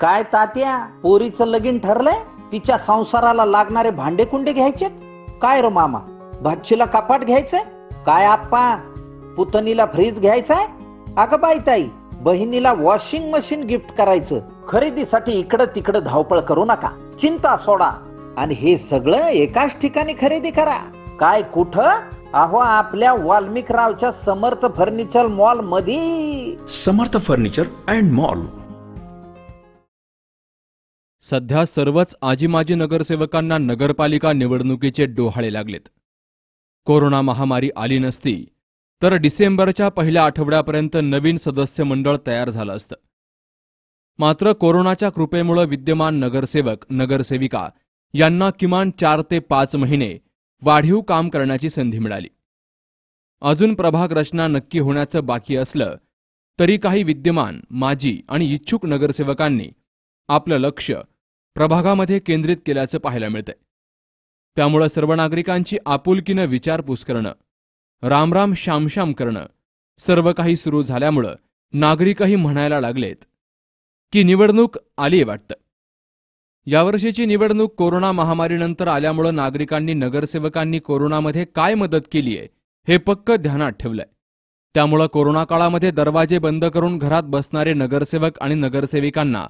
काय तात्या पोरीचं लगीन ठरलंय तिच्या संसाराला लागणारे भांडे कुंडे घ्यायचे काय रो मामा भाचीला कपाट घ्यायचंय काय आप्पा पुतणीला फ्रीज घ्यायचाय अगं बाई ताई बहिणीला वॉशिंग मशीन गिफ्ट करायचं खरेदीसाठी इकडं तिकडं धावपळ करू नका चिंता सोडा आणि हे सगळं एकाच ठिकाणी खरेदी करा काय कुठं अहो आपल्या वाल्मिक रावच्या समर्थ फर्निचर मॉल मध्ये समर्थ फर्निचर अँड मॉल सध्या सर्वच आजी माजी नगरसेवकांना नगरपालिका निवडणुकीचे डोहाळे लागलेत कोरोना महामारी आली नसती तर डिसेंबरच्या पहिल्या आठवड्यापर्यंत नवीन सदस्य मंडळ तयार झालं असतं मात्र कोरोनाच्या कृपेमुळे विद्यमान नगरसेवक नगरसेविका यांना किमान चार ते पाच महिने वाढीव काम करण्याची संधी मिळाली अजून प्रभाग रचना नक्की होण्याचं बाकी असलं तरी काही विद्यमान माजी आणि इच्छुक नगरसेवकांनी आपलं लक्ष प्रभागामध्ये केंद्रित केल्याचं पाहायला मिळतंय त्यामुळं सर्व नागरिकांची आपुलकीनं विचारपूस करणं रामराम श्यामश्याम करणं सर्व काही सुरू झाल्यामुळं नागरिकही म्हणायला लागलेत की निवडणूक आली वाटतं यावर्षीची निवडणूक कोरोना महामारीनंतर आल्यामुळं नागरिकांनी नगरसेवकांनी कोरोनामध्ये काय मदत केली आहे हे पक्क ध्यानात ठेवलंय त्यामुळं कोरोना काळामध्ये दरवाजे बंद करून घरात बसणारे नगरसेवक आणि नगरसेविकांना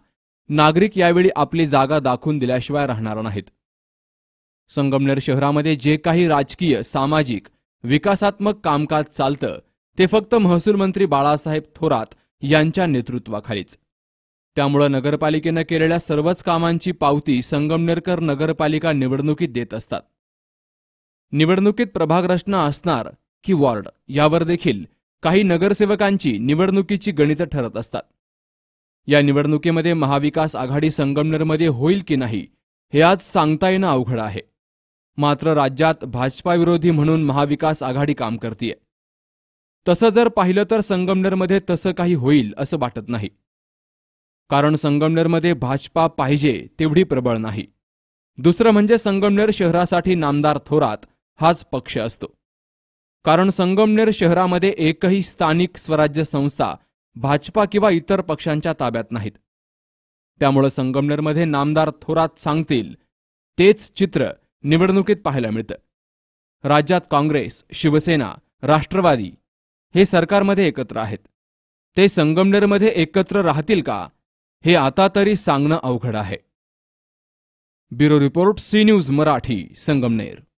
नागरिक यावेळी आपली जागा दाखवून दिल्याशिवाय राहणार नाहीत संगमनेर शहरामध्ये जे काही राजकीय सामाजिक विकासात्मक कामकाज चालतं ते फक्त महसूल मंत्री बाळासाहेब थोरात यांच्या नेतृत्वाखालीच त्यामुळं नगरपालिकेनं केलेल्या सर्वच कामांची पावती संगमनेरकर नगरपालिका निवडणुकीत देत असतात निवडणुकीत प्रभागरचना असणार की वॉर्ड यावर देखील काही नगरसेवकांची निवडणुकीची गणितं ठरत असतात या निवडणुकीमध्ये महाविकास आघाडी संगमनेरमध्ये होईल की नाही हे आज सांगता येणं अवघड आहे मात्र राज्यात भाजपाविरोधी म्हणून महाविकास आघाडी काम करतीये तसं जर पाहिलं तर संगमनेरमध्ये तसं काही होईल असं वाटत नाही कारण संगमनेरमध्ये भाजपा पाहिजे तेवढी प्रबळ नाही दुसरं म्हणजे संगमनेर शहरासाठी नामदार थोरात हाच पक्ष असतो कारण संगमनेर शहरामध्ये एकही स्थानिक स्वराज्य संस्था भाजपा किंवा इतर पक्षांच्या ताब्यात नाहीत त्यामुळं संगमनेरमध्ये नामदार थोरात सांगतील तेच चित्र निवडणुकीत पाहायला मिळतं राज्यात काँग्रेस शिवसेना राष्ट्रवादी हे सरकारमध्ये एकत्र आहेत ते संगमनेरमध्ये एकत्र राहतील का हे आता तरी सांगणं अवघड आहे bureau report C news Marathi Sangamner